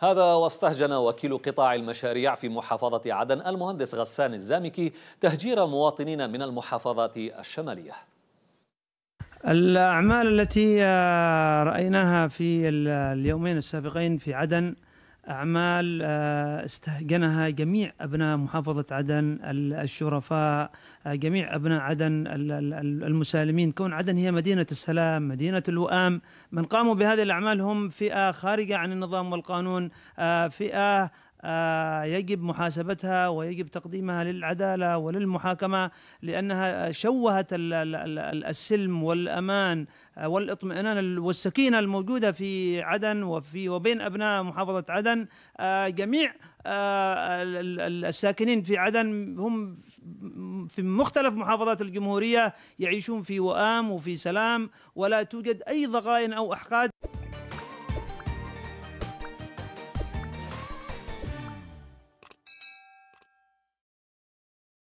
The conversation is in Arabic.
هذا واستهجن وكيل قطاع المشاريع في محافظة عدن المهندس غسان الزامكي تهجير مواطنين من المحافظات الشمالية الأعمال التي آه، رأيناها في اليومين السابقين في عدن أعمال آه، استهجنها جميع أبناء محافظة عدن الشرفاء آه، جميع أبناء عدن المسالمين كون عدن هي مدينة السلام مدينة الوئام من قاموا بهذه الأعمال هم فئة خارجة عن النظام والقانون آه، فئة آه، يجب محاسبتها ويجب تقديمها للعداله وللمحاكمه لانها شوهت السلم والامان آه، والاطمئنان والسكينه الموجوده في عدن وفي وبين ابناء محافظه عدن آه، جميع الساكنين في عدن هم في مختلف محافظات الجمهوريه يعيشون في وئام وفي سلام ولا توجد اي ضغائن او احقاد